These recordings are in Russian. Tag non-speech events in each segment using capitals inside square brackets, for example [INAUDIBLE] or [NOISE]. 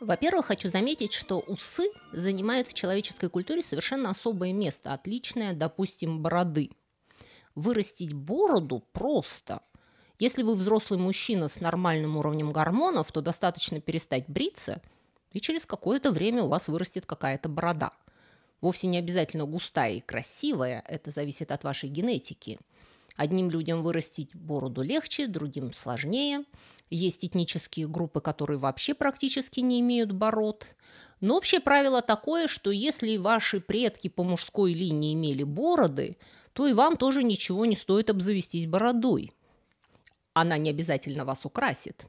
Во-первых, хочу заметить, что усы занимают в человеческой культуре совершенно особое место, отличное, допустим, бороды. Вырастить бороду просто. Если вы взрослый мужчина с нормальным уровнем гормонов, то достаточно перестать бриться, и через какое-то время у вас вырастет какая-то борода. Вовсе не обязательно густая и красивая, это зависит от вашей генетики. Одним людям вырастить бороду легче, другим сложнее – есть этнические группы, которые вообще практически не имеют бород. Но общее правило такое, что если ваши предки по мужской линии имели бороды, то и вам тоже ничего не стоит обзавестись бородой. Она не обязательно вас украсит.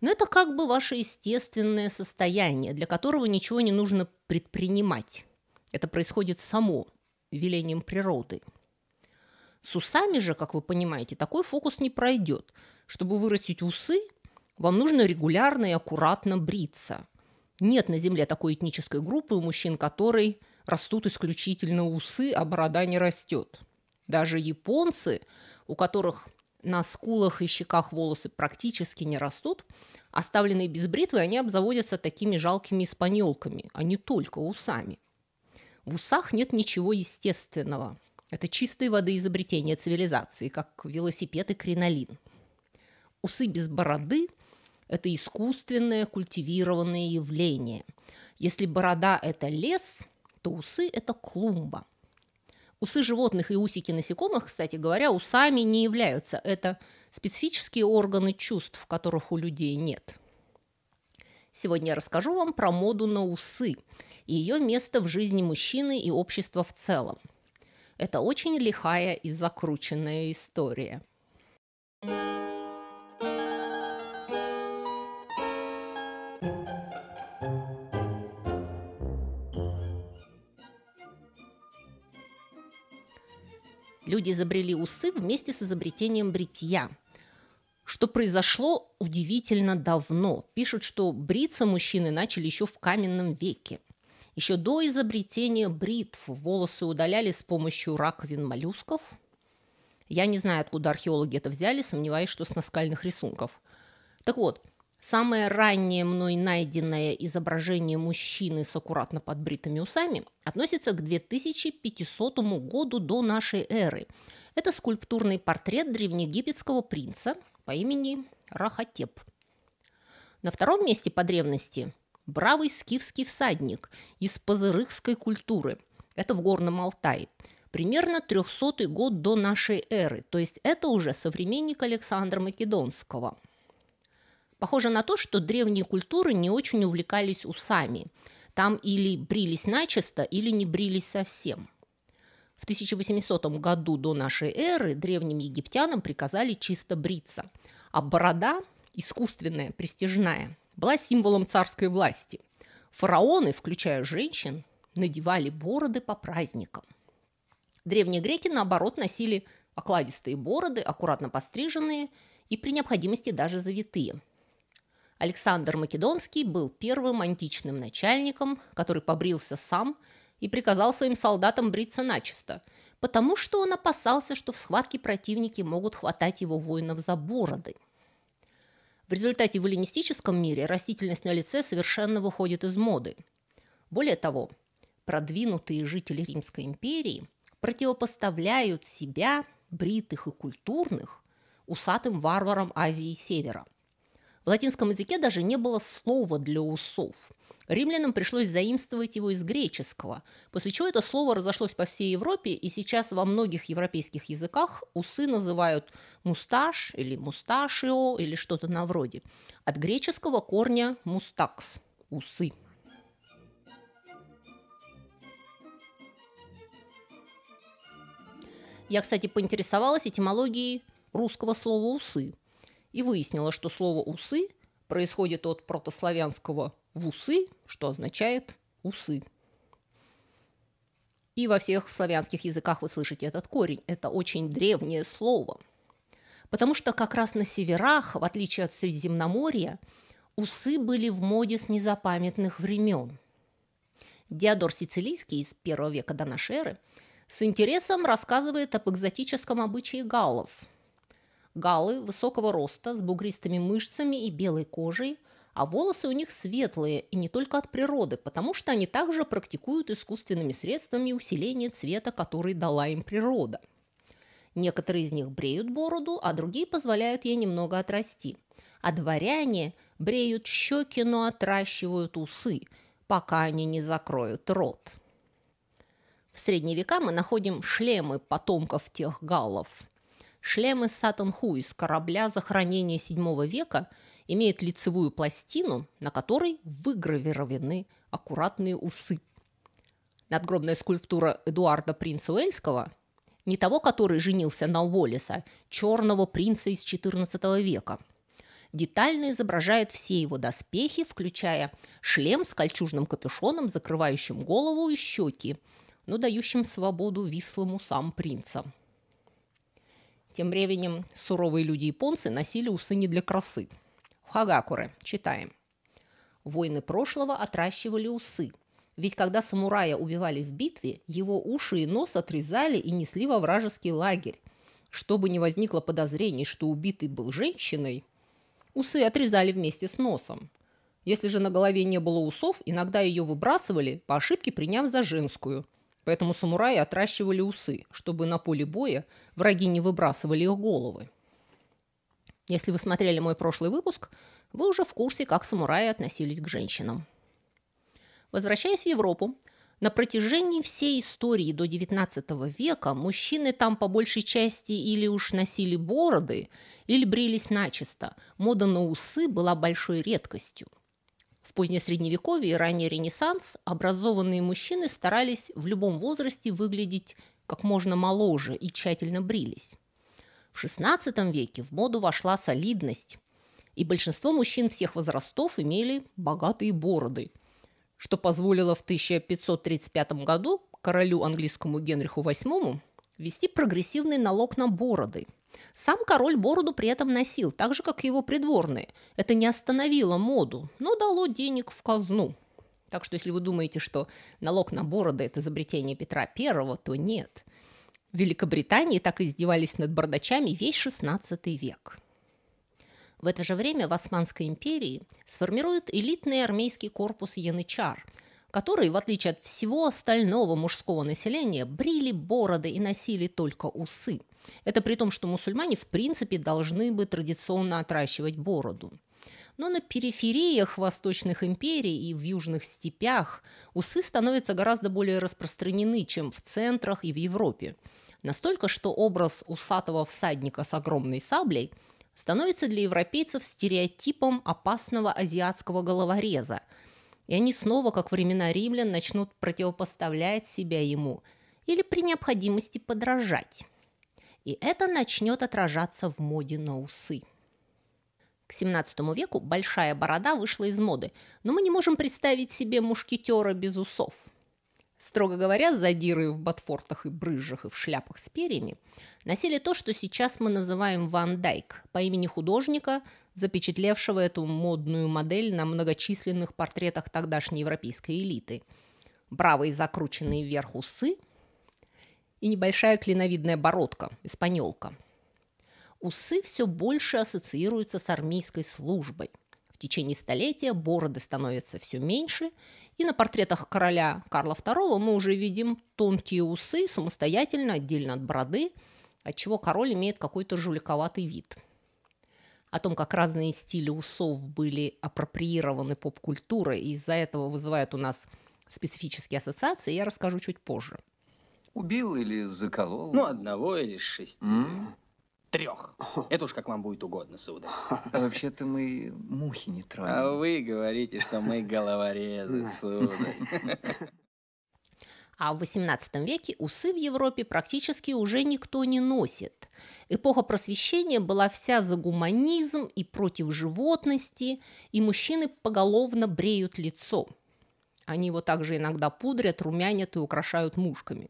Но это как бы ваше естественное состояние, для которого ничего не нужно предпринимать. Это происходит само, велением природы. С усами же, как вы понимаете, такой фокус не пройдет. Чтобы вырастить усы, вам нужно регулярно и аккуратно бриться. Нет на Земле такой этнической группы у мужчин, которой растут исключительно усы, а борода не растет. Даже японцы, у которых на скулах и щеках волосы практически не растут, оставленные без бритвы, они обзаводятся такими жалкими испанелками, а не только усами. В усах нет ничего естественного. Это чистой воды изобретение цивилизации, как велосипед и кринолин. Усы без бороды – это искусственное культивированное явление. Если борода – это лес, то усы – это клумба. Усы животных и усики насекомых, кстати говоря, усами не являются. Это специфические органы чувств, которых у людей нет. Сегодня я расскажу вам про моду на усы и ее место в жизни мужчины и общества в целом. Это очень лихая и закрученная история. Люди изобрели усы вместе с изобретением бритья, что произошло удивительно давно. Пишут, что бриться мужчины начали еще в каменном веке. Еще до изобретения бритв волосы удаляли с помощью раковин моллюсков. Я не знаю, откуда археологи это взяли, сомневаюсь, что с наскальных рисунков. Так вот, Самое раннее мной найденное изображение мужчины с аккуратно подбритыми усами относится к 2500 году до нашей эры. Это скульптурный портрет древнеегипетского принца по имени Рахатеп. На втором месте по древности – бравый скифский всадник из пазырыхской культуры. Это в Горном Алтае. Примерно 300 год до нашей эры, то есть это уже современник Александра Македонского – Похоже на то, что древние культуры не очень увлекались усами. Там или брились начисто, или не брились совсем. В 1800 году до нашей эры древним египтянам приказали чисто бриться, а борода, искусственная, престижная, была символом царской власти. Фараоны, включая женщин, надевали бороды по праздникам. Древние греки, наоборот, носили окладистые бороды, аккуратно постриженные и при необходимости даже завитые – Александр Македонский был первым античным начальником, который побрился сам и приказал своим солдатам бриться начисто, потому что он опасался, что в схватке противники могут хватать его воинов за бороды. В результате в эллинистическом мире растительность на лице совершенно выходит из моды. Более того, продвинутые жители Римской империи противопоставляют себя, бритых и культурных, усатым варварам Азии и Севера – в латинском языке даже не было слова для усов. Римлянам пришлось заимствовать его из греческого, после чего это слово разошлось по всей Европе, и сейчас во многих европейских языках усы называют мусташ или мусташио или что-то на вроде. От греческого корня мустакс – усы. Я, кстати, поинтересовалась этимологией русского слова «усы», и выяснила, что слово «усы» происходит от протославянского «вусы», что означает «усы». И во всех славянских языках вы слышите этот корень. Это очень древнее слово. Потому что как раз на северах, в отличие от Средиземноморья, усы были в моде с незапамятных времен. Диодор Сицилийский из первого века до нашей эры с интересом рассказывает об экзотическом обычае галлов – Галы высокого роста, с бугристыми мышцами и белой кожей, а волосы у них светлые и не только от природы, потому что они также практикуют искусственными средствами усиление цвета, который дала им природа. Некоторые из них бреют бороду, а другие позволяют ей немного отрасти. А дворяне бреют щеки, но отращивают усы, пока они не закроют рот. В средние века мы находим шлемы потомков тех галлов – Шлем из Сатанху из корабля захоронения VII века имеет лицевую пластину, на которой выгравированы аккуратные усы. Надгробная скульптура Эдуарда Принца Уэльского, не того, который женился на Уоллеса, черного принца из XIV века, детально изображает все его доспехи, включая шлем с кольчужным капюшоном, закрывающим голову и щеки, но дающим свободу вислому сам принца. Тем временем суровые люди-японцы носили усы не для красы. Хагакуры, читаем. Воины прошлого отращивали усы. Ведь когда самурая убивали в битве, его уши и нос отрезали и несли во вражеский лагерь. Чтобы не возникло подозрений, что убитый был женщиной, усы отрезали вместе с носом. Если же на голове не было усов, иногда ее выбрасывали, по ошибке приняв за женскую. Поэтому самураи отращивали усы, чтобы на поле боя враги не выбрасывали их головы. Если вы смотрели мой прошлый выпуск, вы уже в курсе, как самураи относились к женщинам. Возвращаясь в Европу, на протяжении всей истории до XIX века мужчины там по большей части или уж носили бороды, или брились начисто. Мода на усы была большой редкостью позднее Средневековье и ранний Ренессанс образованные мужчины старались в любом возрасте выглядеть как можно моложе и тщательно брились. В XVI веке в моду вошла солидность, и большинство мужчин всех возрастов имели богатые бороды, что позволило в 1535 году королю английскому Генриху VIII ввести прогрессивный налог на бороды – сам король бороду при этом носил, так же, как и его придворные. Это не остановило моду, но дало денег в казну. Так что если вы думаете, что налог на бороды – это изобретение Петра I, то нет. В Великобритании так издевались над бородачами весь XVI век. В это же время в Османской империи сформируют элитный армейский корпус янычар – которые, в отличие от всего остального мужского населения, брили бороды и носили только усы. Это при том, что мусульмане в принципе должны бы традиционно отращивать бороду. Но на перифериях восточных империй и в южных степях усы становятся гораздо более распространены, чем в центрах и в Европе. Настолько, что образ усатого всадника с огромной саблей становится для европейцев стереотипом опасного азиатского головореза – и они снова, как времена римлян, начнут противопоставлять себя ему или при необходимости подражать. И это начнет отражаться в моде на усы. К 17 веку большая борода вышла из моды, но мы не можем представить себе мушкетера без усов – строго говоря, задиры в ботфортах и брыжах и в шляпах с перьями, носили то, что сейчас мы называем Ван Дайк по имени художника, запечатлевшего эту модную модель на многочисленных портретах тогдашней европейской элиты. Бравые закрученные вверх усы и небольшая клиновидная бородка, (испанелка). Усы все больше ассоциируются с армейской службой – в течение столетия бороды становятся все меньше, и на портретах короля Карла II мы уже видим тонкие усы самостоятельно, отдельно от бороды, отчего король имеет какой-то жуликоватый вид. О том, как разные стили усов были апроприированы поп-культурой и из-за этого вызывают у нас специфические ассоциации, я расскажу чуть позже. Убил или заколол? Ну, одного или шести. Mm трех. Это уж как вам будет угодно, сударь. А вообще-то мы мухи не тронем. А вы говорите, что мы головорезы, сударь. А в XVIII веке усы в Европе практически уже никто не носит. Эпоха просвещения была вся за гуманизм и против животности, и мужчины поголовно бреют лицо. Они его также иногда пудрят, румянят и украшают мушками.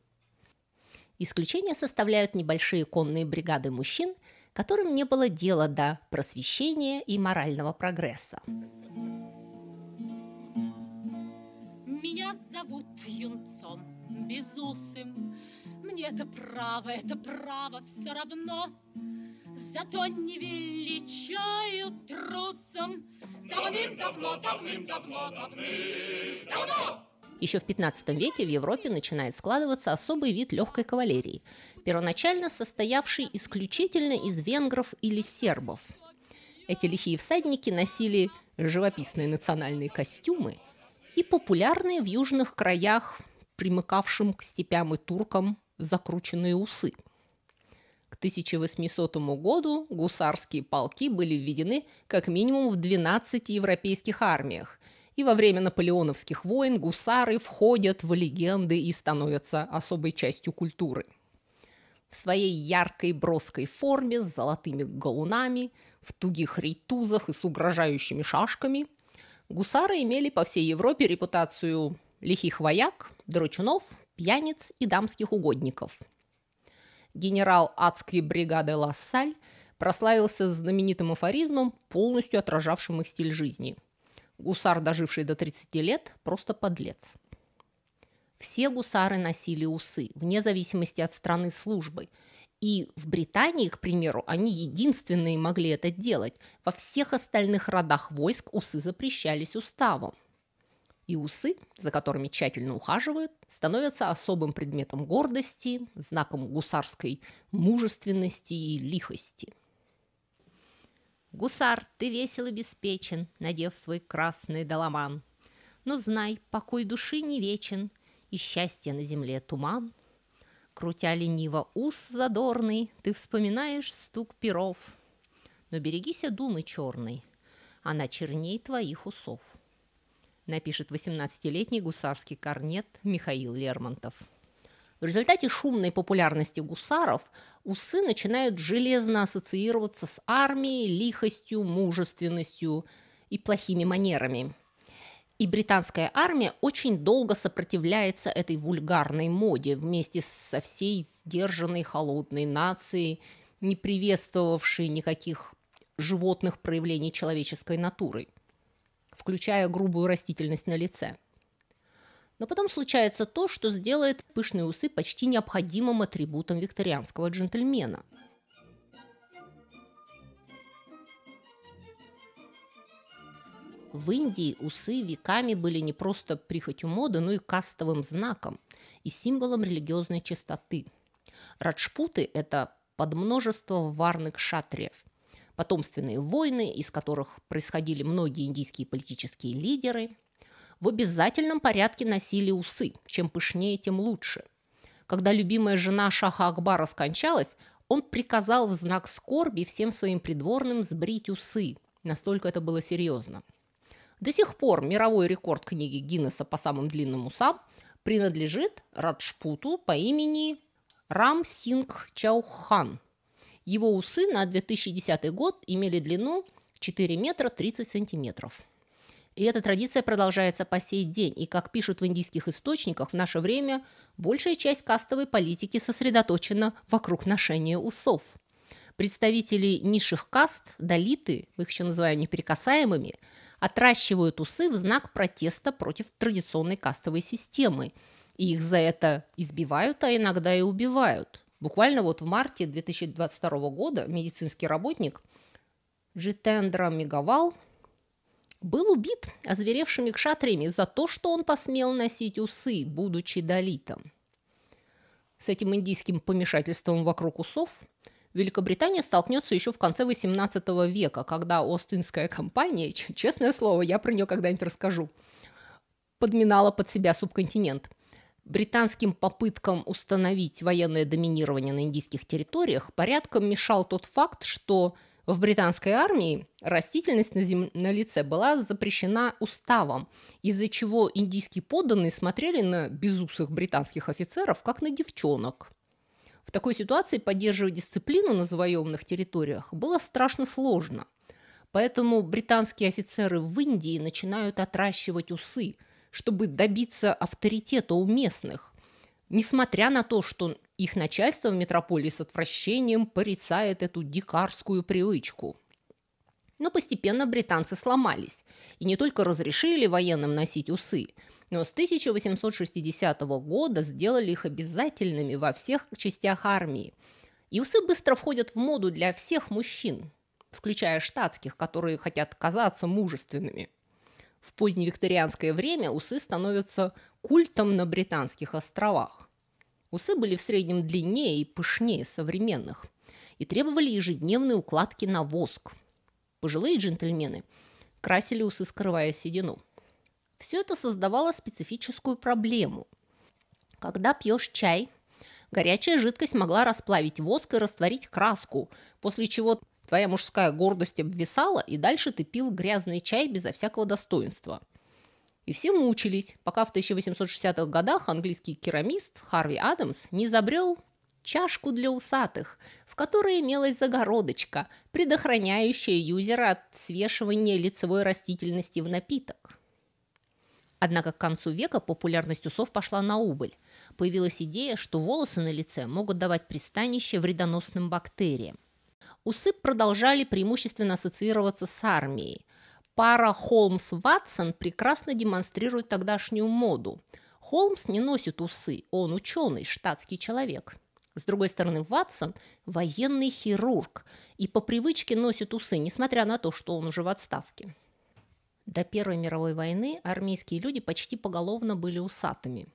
Исключение составляют небольшие конные бригады мужчин, которым не было дела до просвещения и морального прогресса. Меня зовут юнцом безусым. Мне это право, это право все равно. Зато не величаю трусом. Давным-давно, давным-давно, давным-давно. Еще в 15 веке в Европе начинает складываться особый вид легкой кавалерии, первоначально состоявший исключительно из венгров или сербов. Эти лихие всадники носили живописные национальные костюмы и популярные в южных краях, примыкавшим к степям и туркам, закрученные усы. К 1800 году гусарские полки были введены как минимум в 12 европейских армиях – и во время наполеоновских войн гусары входят в легенды и становятся особой частью культуры. В своей яркой броской форме с золотыми галунами, в тугих рейтузах и с угрожающими шашками гусары имели по всей Европе репутацию лихих вояк, дрочунов, пьяниц и дамских угодников. Генерал адской бригады Лассаль прославился знаменитым афоризмом, полностью отражавшим их стиль жизни – Гусар, доживший до 30 лет, просто подлец. Все гусары носили усы, вне зависимости от страны службы. И в Британии, к примеру, они единственные могли это делать. Во всех остальных родах войск усы запрещались уставом. И усы, за которыми тщательно ухаживают, становятся особым предметом гордости, знаком гусарской мужественности и лихости – Гусар, ты весел и беспечен, надев свой красный доломан. Но знай, покой души не вечен, и счастье на земле туман. Крутя лениво ус задорный, ты вспоминаешь стук перов. Но берегися думы черной, она черней твоих усов. Напишет 18-летний гусарский корнет Михаил Лермонтов. В результате шумной популярности гусаров усы начинают железно ассоциироваться с армией, лихостью, мужественностью и плохими манерами. И британская армия очень долго сопротивляется этой вульгарной моде вместе со всей сдержанной холодной нацией, не приветствовавшей никаких животных проявлений человеческой натуры, включая грубую растительность на лице – но потом случается то, что сделает пышные усы почти необходимым атрибутом викторианского джентльмена. В Индии усы веками были не просто прихотью моды, но и кастовым знаком и символом религиозной чистоты. Раджпуты – это подмножество варных шатриев, потомственные войны, из которых происходили многие индийские политические лидеры – в обязательном порядке носили усы. Чем пышнее, тем лучше. Когда любимая жена Шаха Акбара скончалась, он приказал в знак скорби всем своим придворным сбрить усы. Настолько это было серьезно. До сих пор мировой рекорд книги Гиннесса по самым длинным усам принадлежит Раджпуту по имени Рам Сингх Чаухан. Его усы на 2010 год имели длину 4 метра 30 сантиметров. И эта традиция продолжается по сей день, и, как пишут в индийских источниках, в наше время большая часть кастовой политики сосредоточена вокруг ношения усов. Представители низших каст, далиты, их еще называем неприкасаемыми, отращивают усы в знак протеста против традиционной кастовой системы. И их за это избивают, а иногда и убивают. Буквально вот в марте 2022 года медицинский работник Житендра Мегавал был убит озверевшими кшатриями за то, что он посмел носить усы, будучи долитом. С этим индийским помешательством вокруг усов Великобритания столкнется еще в конце XVIII века, когда Остинская компания, честное слово, я про нее когда-нибудь расскажу, подминала под себя субконтинент. Британским попыткам установить военное доминирование на индийских территориях порядком мешал тот факт, что в британской армии растительность на, зем... на лице была запрещена уставом, из-за чего индийские подданные смотрели на безусых британских офицеров, как на девчонок. В такой ситуации поддерживать дисциплину на завоеванных территориях было страшно сложно. Поэтому британские офицеры в Индии начинают отращивать усы, чтобы добиться авторитета у местных, несмотря на то, что их начальство в метрополии с отвращением порицает эту дикарскую привычку. Но постепенно британцы сломались и не только разрешили военным носить усы, но с 1860 года сделали их обязательными во всех частях армии. И усы быстро входят в моду для всех мужчин, включая штатских, которые хотят казаться мужественными. В поздневикторианское время усы становятся культом на британских островах. Усы были в среднем длиннее и пышнее современных и требовали ежедневной укладки на воск. Пожилые джентльмены красили усы, скрывая седину. Все это создавало специфическую проблему. Когда пьешь чай, горячая жидкость могла расплавить воск и растворить краску, после чего твоя мужская гордость обвисала, и дальше ты пил грязный чай безо всякого достоинства – и все мучились, пока в 1860-х годах английский керамист Харви Адамс не изобрел чашку для усатых, в которой имелась загородочка, предохраняющая юзера от свешивания лицевой растительности в напиток. Однако к концу века популярность усов пошла на убыль. Появилась идея, что волосы на лице могут давать пристанище вредоносным бактериям. Усы продолжали преимущественно ассоциироваться с армией, Пара Холмс-Ватсон прекрасно демонстрирует тогдашнюю моду. Холмс не носит усы, он ученый, штатский человек. С другой стороны, Ватсон – военный хирург и по привычке носит усы, несмотря на то, что он уже в отставке. До Первой мировой войны армейские люди почти поголовно были усатыми.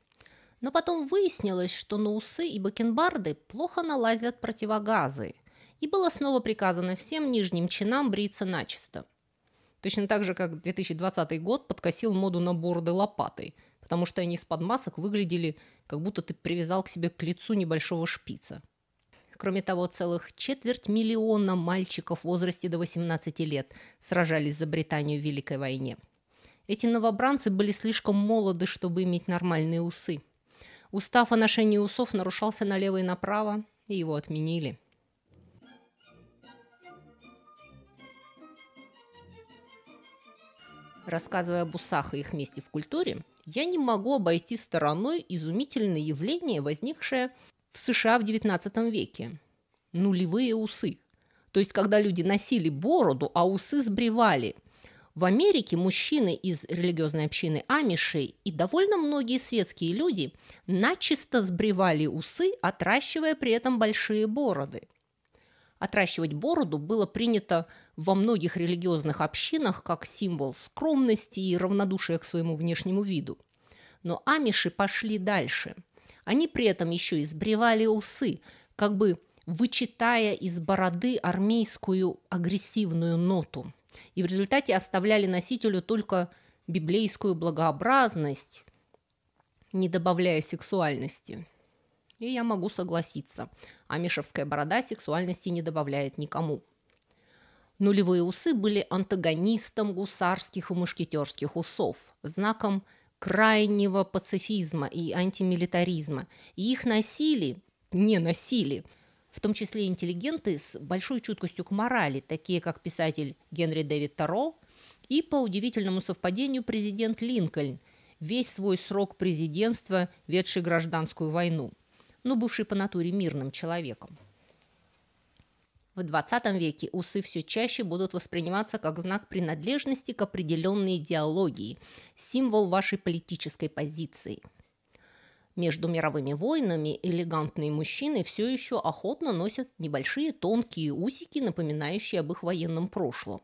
Но потом выяснилось, что на усы и бакенбарды плохо налазят противогазы, и было снова приказано всем нижним чинам бриться начисто. Точно так же, как 2020 год подкосил моду на бороды лопатой, потому что они из-под масок выглядели, как будто ты привязал к себе к лицу небольшого шпица. Кроме того, целых четверть миллиона мальчиков в возрасте до 18 лет сражались за Британию в Великой войне. Эти новобранцы были слишком молоды, чтобы иметь нормальные усы. Устав о ношении усов нарушался налево и направо, и его отменили. Рассказывая об усах и их месте в культуре, я не могу обойти стороной изумительное явление, возникшее в США в XIX веке. Нулевые усы. То есть, когда люди носили бороду, а усы сбривали. В Америке мужчины из религиозной общины Амиши и довольно многие светские люди начисто сбривали усы, отращивая при этом большие бороды – Отращивать бороду было принято во многих религиозных общинах как символ скромности и равнодушия к своему внешнему виду. Но амиши пошли дальше. Они при этом еще и сбривали усы, как бы вычитая из бороды армейскую агрессивную ноту. И в результате оставляли носителю только библейскую благообразность, не добавляя сексуальности. И я могу согласиться – а мишевская борода сексуальности не добавляет никому. Нулевые усы были антагонистом гусарских и мушкетерских усов, знаком крайнего пацифизма и антимилитаризма, и их носили, не носили, в том числе интеллигенты с большой чуткостью к морали, такие как писатель Генри Дэвид Таро и, по удивительному совпадению, президент Линкольн, весь свой срок президентства, ведший гражданскую войну – но ну, бывший по натуре мирным человеком. В 20 веке усы все чаще будут восприниматься как знак принадлежности к определенной идеологии, символ вашей политической позиции. Между мировыми войнами элегантные мужчины все еще охотно носят небольшие тонкие усики, напоминающие об их военном прошлом.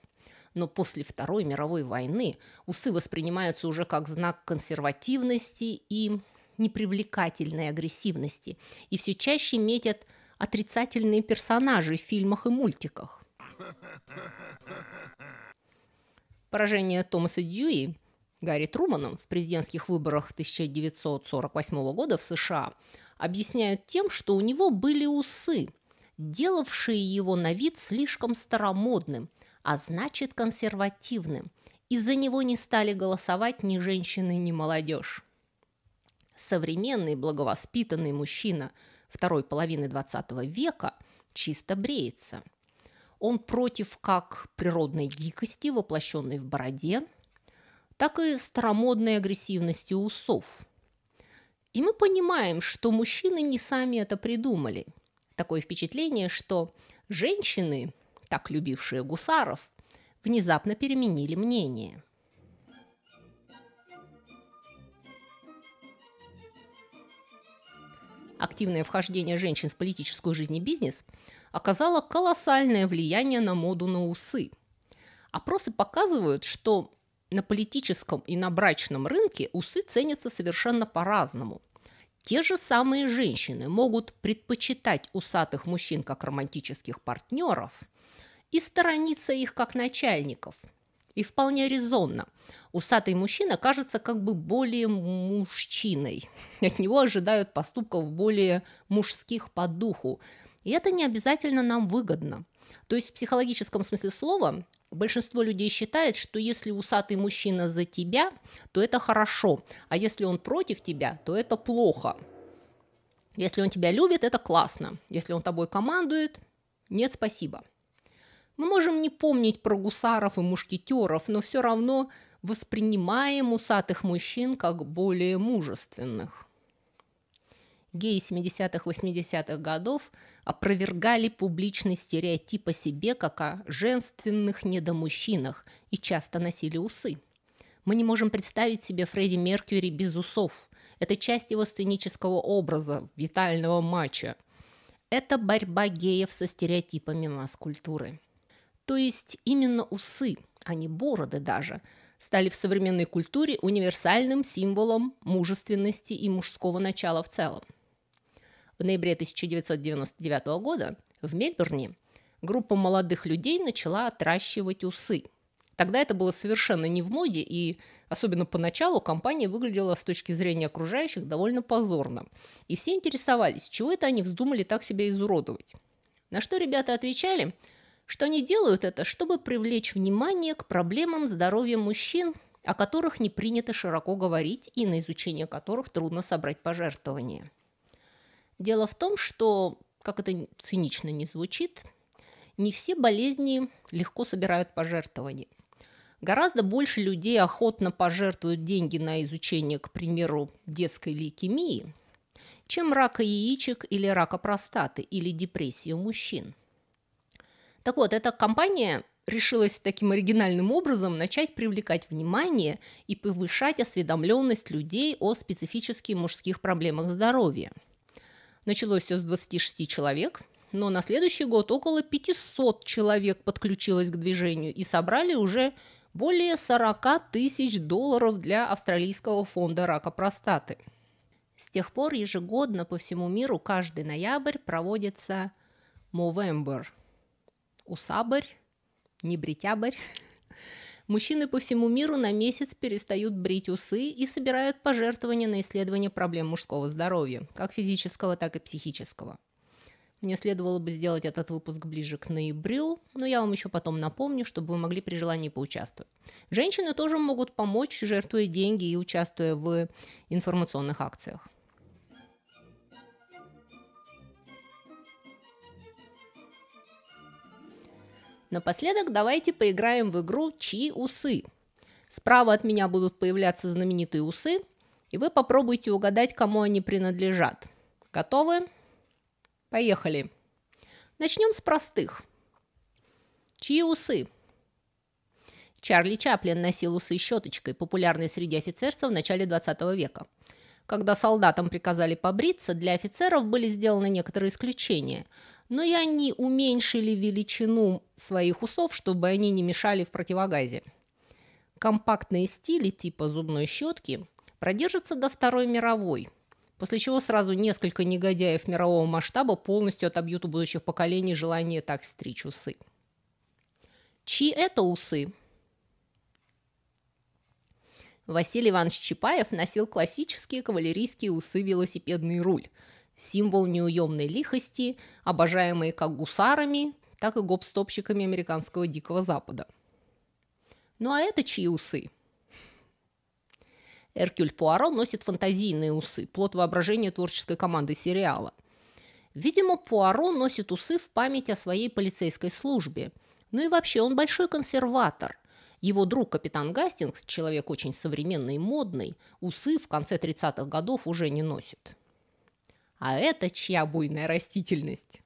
Но после Второй мировой войны усы воспринимаются уже как знак консервативности и непривлекательной агрессивности и все чаще метят отрицательные персонажи в фильмах и мультиках. Поражение Томаса Дьюи Гарри Труманом в президентских выборах 1948 года в США объясняют тем, что у него были усы, делавшие его на вид слишком старомодным, а значит консервативным. Из-за него не стали голосовать ни женщины, ни молодежь современный благовоспитанный мужчина второй половины 20 века чисто бреется. Он против как природной дикости, воплощенной в бороде, так и старомодной агрессивности усов. И мы понимаем, что мужчины не сами это придумали. Такое впечатление, что женщины, так любившие гусаров, внезапно переменили мнение – активное вхождение женщин в политическую жизнь и бизнес оказало колоссальное влияние на моду на усы. Опросы показывают, что на политическом и на брачном рынке усы ценятся совершенно по-разному. Те же самые женщины могут предпочитать усатых мужчин как романтических партнеров и сторониться их как начальников. И вполне резонно, усатый мужчина кажется как бы более мужчиной. От него ожидают поступков более мужских по духу. И это не обязательно нам выгодно. То есть в психологическом смысле слова большинство людей считает, что если усатый мужчина за тебя, то это хорошо, а если он против тебя, то это плохо. Если он тебя любит, это классно. Если он тобой командует, нет, спасибо. Мы можем не помнить про гусаров и мушкетеров, но все равно воспринимаем усатых мужчин как более мужественных. Геи 70-80-х годов опровергали публичный стереотип о себе как о женственных недомужчинах и часто носили усы. Мы не можем представить себе Фредди Меркьюри без усов. Это часть его сценического образа, витального матча. Это борьба геев со стереотипами масс-культуры. То есть именно усы, а не бороды даже – стали в современной культуре универсальным символом мужественности и мужского начала в целом. В ноябре 1999 года в Мельбурне группа молодых людей начала отращивать усы. Тогда это было совершенно не в моде, и особенно поначалу компания выглядела с точки зрения окружающих довольно позорно. И все интересовались, чего это они вздумали так себя изуродовать. На что ребята отвечали – что они делают это, чтобы привлечь внимание к проблемам здоровья мужчин, о которых не принято широко говорить и на изучение которых трудно собрать пожертвования. Дело в том, что, как это цинично не звучит, не все болезни легко собирают пожертвования. Гораздо больше людей охотно пожертвуют деньги на изучение, к примеру, детской лейкемии, чем рака яичек или рака простаты или депрессии у мужчин – так вот, эта компания решилась таким оригинальным образом начать привлекать внимание и повышать осведомленность людей о специфических мужских проблемах здоровья. Началось все с 26 человек, но на следующий год около 500 человек подключилось к движению и собрали уже более 40 тысяч долларов для Австралийского фонда рака простаты. С тех пор ежегодно по всему миру каждый ноябрь проводится Movember – не небритябрь. [LAUGHS] Мужчины по всему миру на месяц перестают брить усы и собирают пожертвования на исследование проблем мужского здоровья, как физического, так и психического. Мне следовало бы сделать этот выпуск ближе к ноябрю, но я вам еще потом напомню, чтобы вы могли при желании поучаствовать. Женщины тоже могут помочь, жертвуя деньги и участвуя в информационных акциях. Напоследок давайте поиграем в игру «Чьи усы?». Справа от меня будут появляться знаменитые усы, и вы попробуйте угадать, кому они принадлежат. Готовы? Поехали. Начнем с простых. Чьи усы? Чарли Чаплин носил усы щеточкой, популярной среди офицерства в начале 20 века. Когда солдатам приказали побриться, для офицеров были сделаны некоторые исключения – но и они уменьшили величину своих усов, чтобы они не мешали в противогазе. Компактные стили типа зубной щетки продержатся до Второй мировой, после чего сразу несколько негодяев мирового масштаба полностью отобьют у будущих поколений желание так стричь усы. Чьи это усы? Василий Иванович Чапаев носил классические кавалерийские усы-велосипедный руль – символ неуемной лихости, обожаемый как гусарами, так и гопстопщиками американского Дикого Запада. Ну а это чьи усы? Эркюль Пуаро носит фантазийные усы, плод воображения творческой команды сериала. Видимо, Пуаро носит усы в память о своей полицейской службе. Ну и вообще, он большой консерватор – его друг капитан Гастингс, человек очень современный и модный, усы в конце 30-х годов уже не носит. А это чья буйная растительность?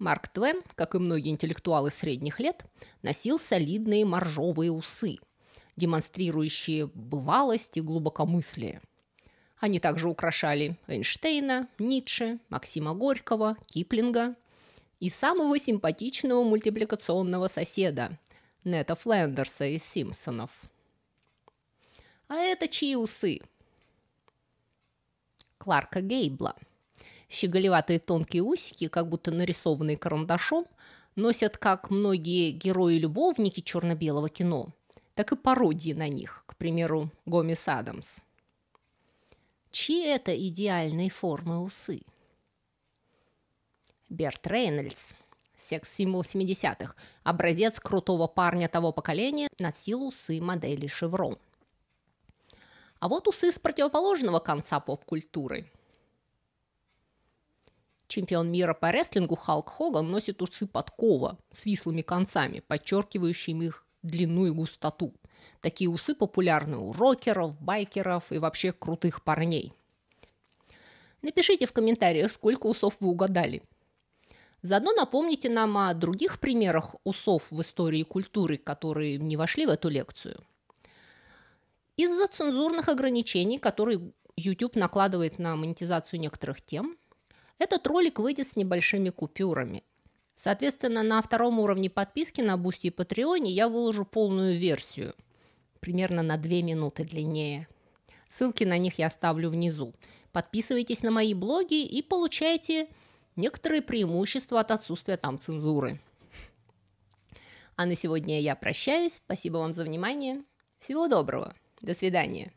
Марк Твен, как и многие интеллектуалы средних лет, носил солидные моржовые усы, демонстрирующие бывалость и глубокомыслие. Они также украшали Эйнштейна, Ницше, Максима Горького, Киплинга и самого симпатичного мультипликационного соседа Нета Флендерса из «Симпсонов». А это чьи усы? Кларка Гейбла. Щеголеватые тонкие усики, как будто нарисованные карандашом, носят как многие герои-любовники черно-белого кино, так и пародии на них, к примеру, Гомес Адамс. Чьи это идеальные формы усы? Берт Рейнольдс, секс-символ 70-х, образец крутого парня того поколения, носил усы модели «Шеврон». А вот усы с противоположного конца поп-культуры. Чемпион мира по рестлингу Халк Хоган носит усы подкова с вислыми концами, подчеркивающими их длину и густоту. Такие усы популярны у рокеров, байкеров и вообще крутых парней. Напишите в комментариях, сколько усов вы угадали. Заодно напомните нам о других примерах усов в истории культуры, которые не вошли в эту лекцию – из-за цензурных ограничений, которые YouTube накладывает на монетизацию некоторых тем, этот ролик выйдет с небольшими купюрами. Соответственно, на втором уровне подписки на Boosty и Patreon я выложу полную версию, примерно на 2 минуты длиннее. Ссылки на них я оставлю внизу. Подписывайтесь на мои блоги и получайте некоторые преимущества от отсутствия там цензуры. А на сегодня я прощаюсь. Спасибо вам за внимание. Всего доброго! До свидания.